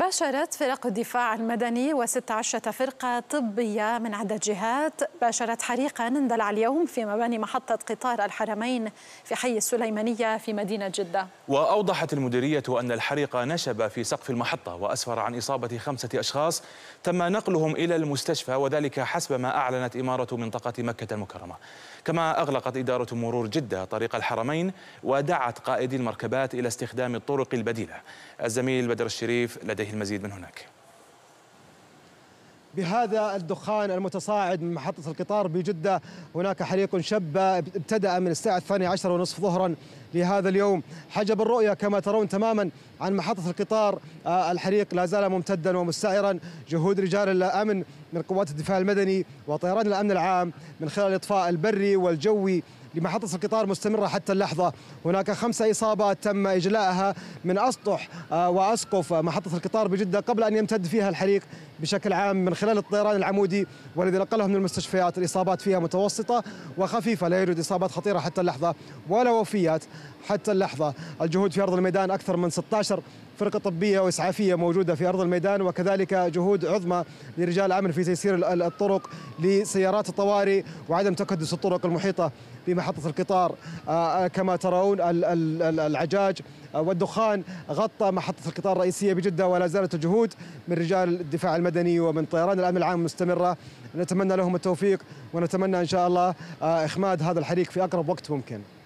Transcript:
باشرت فرق الدفاع المدني و16 فرقة طبية من عدة جهات باشرت حريقا اندلع اليوم في مباني محطة قطار الحرمين في حي السليمانية في مدينة جدة وأوضحت المديرية أن الحريق نشب في سقف المحطة وأسفر عن إصابة خمسة أشخاص تم نقلهم إلى المستشفى وذلك حسب ما أعلنت إمارة منطقة مكة المكرمة كما أغلقت إدارة مرور جدة طريق الحرمين ودعت قائدي المركبات إلى استخدام الطرق البديلة الزميل بدر الشريف لديه لديه المزيد من هناك بهذا الدخان المتصاعد من محطة القطار بجدة هناك حريق شب ابتدأ من الساعة الثانية عشر ونصف ظهرا لهذا اليوم حجب الرؤية كما ترون تماما عن محطة القطار آه، الحريق لا زال ممتدا ومستعرا جهود رجال الأمن من قوات الدفاع المدني وطيران الأمن العام من خلال الإطفاء البري والجوي لمحطة القطار مستمرة حتى اللحظة هناك خمسة إصابات تم إجلائها من أسطح آه، وأسقف محطة القطار بجدة قبل أن يمتد فيها الحريق بشكل عام من خلال الطيران العمودي والذي نقله من المستشفيات الإصابات فيها متوسطة وخفيفة لا يوجد إصابات خطيرة حتى اللحظة ولا وفيات حتى اللحظة الجهود في أرض الميدان أكثر من 16 فرقه طبيه واسعافيه موجوده في ارض الميدان وكذلك جهود عظمى لرجال العمل في تيسير الطرق لسيارات الطوارئ وعدم تكدس الطرق المحيطه بمحطه القطار آه، آه، كما ترون العجاج والدخان غطى محطة القطار الرئيسية بجدة ولا زالت الجهود من رجال الدفاع المدني ومن طيران الأمن العام مستمرة نتمنى لهم التوفيق ونتمنى إن شاء الله آه، إخماد هذا الحريق في أقرب وقت ممكن